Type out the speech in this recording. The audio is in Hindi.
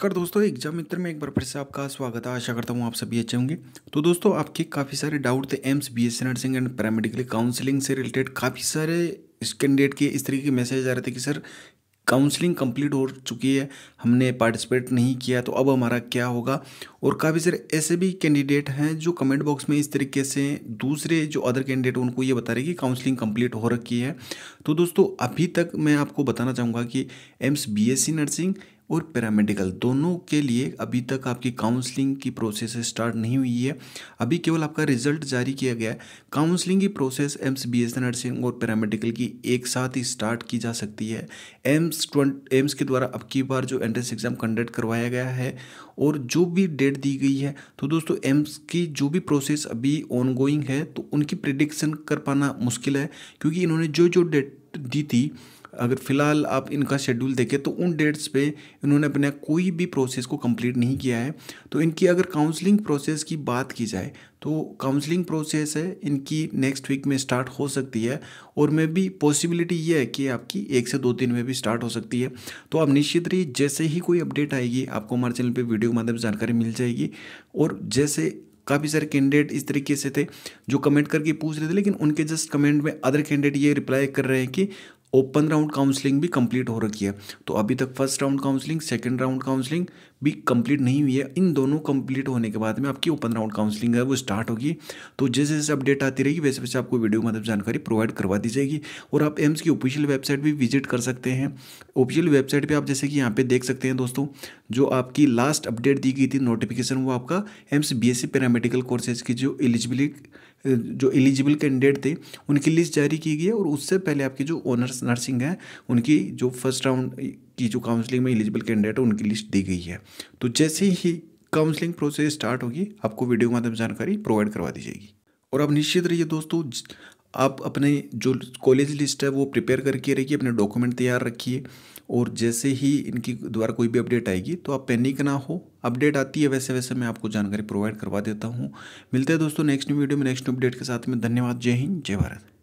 नमस्कार दोस्तों एग्जाम मित्र में एक बार फिर से आपका स्वागत है आशा करता हूँ आप सभी अच्छे होंगे तो दोस्तों आपके काफ़ी सारे डाउट थे AIIMS B S nursing and paramedical counselling से रिलेटेड काफ़ी सारे कैंडिडेट के इस तरीके के मैसेज आ रहे थे कि सर काउंसलिंग कंप्लीट हो चुकी है हमने पार्टिसिपेट नहीं किया तो अब हमारा क्या होगा और काफ़ी सारे ऐसे भी कैंडिडेट हैं जो कमेंट बॉक्स में इस तरीके से दूसरे जो अदर कैंडिडेट उनको ये बता रहे कि काउंसलिंग कंप्लीट हो रखी है तो दोस्तों अभी तक मैं आपको बताना चाहूँगा कि एम्स बी नर्सिंग और पैरामेडिकल दोनों के लिए अभी तक आपकी काउंसलिंग की प्रोसेस स्टार्ट नहीं हुई है अभी केवल आपका रिजल्ट जारी किया गया है काउंसलिंग की process AIIMS B S nursing और पैरामेडिकल की एक साथ ही स्टार्ट की जा सकती है एम्स एम्स के द्वारा अब की बार जो एंट्रेंस एग्ज़ाम कंडक्ट करवाया गया है और जो भी डेट दी गई है तो दोस्तों एम्स की जो भी प्रोसेस अभी ऑनगोइंग है तो उनकी प्रिडिक्शन कर पाना मुश्किल है क्योंकि इन्होंने जो जो डेट दी थी अगर फ़िलहाल आप इनका शेड्यूल देखें तो उन डेट्स पे इन्होंने अपने कोई भी प्रोसेस को कंप्लीट नहीं किया है तो इनकी अगर काउंसलिंग प्रोसेस की बात की जाए तो काउंसलिंग प्रोसेस है इनकी नेक्स्ट वीक में स्टार्ट हो सकती है और मे भी पॉसिबिलिटी ये है कि आपकी एक से दो दिन में भी स्टार्ट हो सकती है तो आप निश्चित रही जैसे ही कोई अपडेट आएगी आपको हमारे चैनल पर वीडियो के माध्यम से जानकारी मिल जाएगी और जैसे काफ़ी सारे कैंडिडेट इस तरीके से थे जो कमेंट करके पूछ रहे थे लेकिन उनके जस्ट कमेंट में अदर कैंडिडेट ये रिप्लाई कर रहे हैं कि ओपन राउंड काउंसलिंग भी कंप्लीट हो रखी है तो अभी तक first round counselling second round counselling भी कंप्लीट नहीं हुई है इन दोनों कंप्लीट होने के बाद में आपकी ओपन राउंड काउंसलिंग है वो स्टार्ट होगी तो जैसे जैसे अपडेट आती रहेगी वैसे वैसे आपको वीडियो मतलब जानकारी प्रोवाइड करवा दी जाएगी और आप एम्स की ऑफिशियल वेबसाइट भी विजिट कर सकते हैं ऑफिशियल वेबसाइट पर आप जैसे कि यहाँ पर देख सकते हैं दोस्तों जो आपकी लास्ट अपडेट दी गई थी नोटिफिकेशन वो आपका AIIMS B S paramedical courses की जो एलिजिबिलिटी जो एलिजिबल कैंडिडेट थे उनकी लिस्ट जारी की गई है और उससे पहले आपकी जो ऑनर्स नर्सिंग है उनकी जो फर्स्ट राउंड की जो काउंसलिंग में एलिजिबल कैंडिडेट है उनकी लिस्ट दी गई है तो जैसे ही काउंसलिंग प्रोसेस स्टार्ट होगी आपको वीडियो के माध्यम जानकारी प्रोवाइड करवा दी जाएगी और अब निश्चित रहिए दोस्तों आप अपने जो कॉलेज लिस्ट है वो प्रिपेयर करके रखिए अपने डॉक्यूमेंट तैयार रखिए और जैसे ही इनकी द्वारा कोई भी अपडेट आएगी तो आप पैनिक ना हो अपडेट आती है वैसे वैसे मैं आपको जानकारी प्रोवाइड करवा देता हूँ मिलते हैं दोस्तों नेक्स्ट वीडियो में नेक्स्ट अपडेट के साथ में धन्यवाद जय हिंद जय भारत